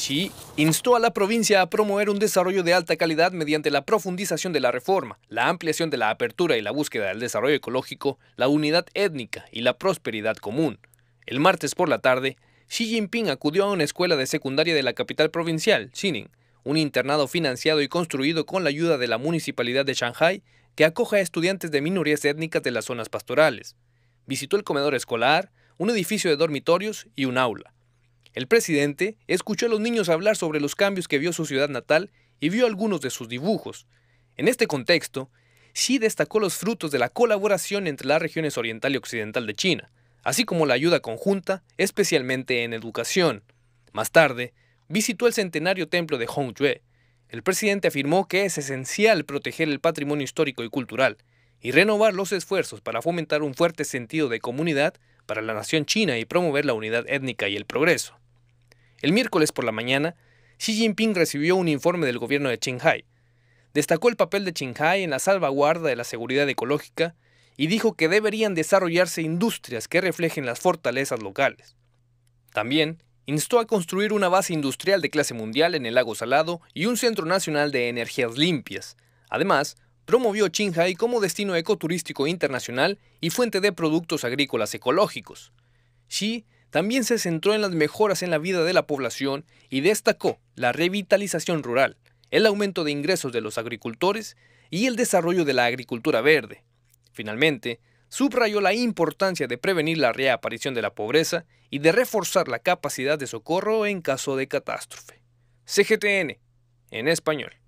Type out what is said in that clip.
Xi instó a la provincia a promover un desarrollo de alta calidad mediante la profundización de la reforma, la ampliación de la apertura y la búsqueda del desarrollo ecológico, la unidad étnica y la prosperidad común. El martes por la tarde, Xi Jinping acudió a una escuela de secundaria de la capital provincial, Xining, un internado financiado y construido con la ayuda de la municipalidad de Shanghai que acoge a estudiantes de minorías étnicas de las zonas pastorales. Visitó el comedor escolar, un edificio de dormitorios y un aula. El presidente escuchó a los niños hablar sobre los cambios que vio su ciudad natal y vio algunos de sus dibujos. En este contexto, Xi destacó los frutos de la colaboración entre las regiones oriental y occidental de China, así como la ayuda conjunta, especialmente en educación. Más tarde, visitó el centenario templo de Hongyue. El presidente afirmó que es esencial proteger el patrimonio histórico y cultural y renovar los esfuerzos para fomentar un fuerte sentido de comunidad para la nación china y promover la unidad étnica y el progreso. El miércoles por la mañana, Xi Jinping recibió un informe del gobierno de Qinghai. Destacó el papel de Qinghai en la salvaguarda de la seguridad ecológica y dijo que deberían desarrollarse industrias que reflejen las fortalezas locales. También instó a construir una base industrial de clase mundial en el lago Salado y un centro nacional de energías limpias. Además, promovió Qinghai como destino ecoturístico internacional y fuente de productos agrícolas ecológicos. Xi también se centró en las mejoras en la vida de la población y destacó la revitalización rural, el aumento de ingresos de los agricultores y el desarrollo de la agricultura verde. Finalmente, subrayó la importancia de prevenir la reaparición de la pobreza y de reforzar la capacidad de socorro en caso de catástrofe. CGTN, en español.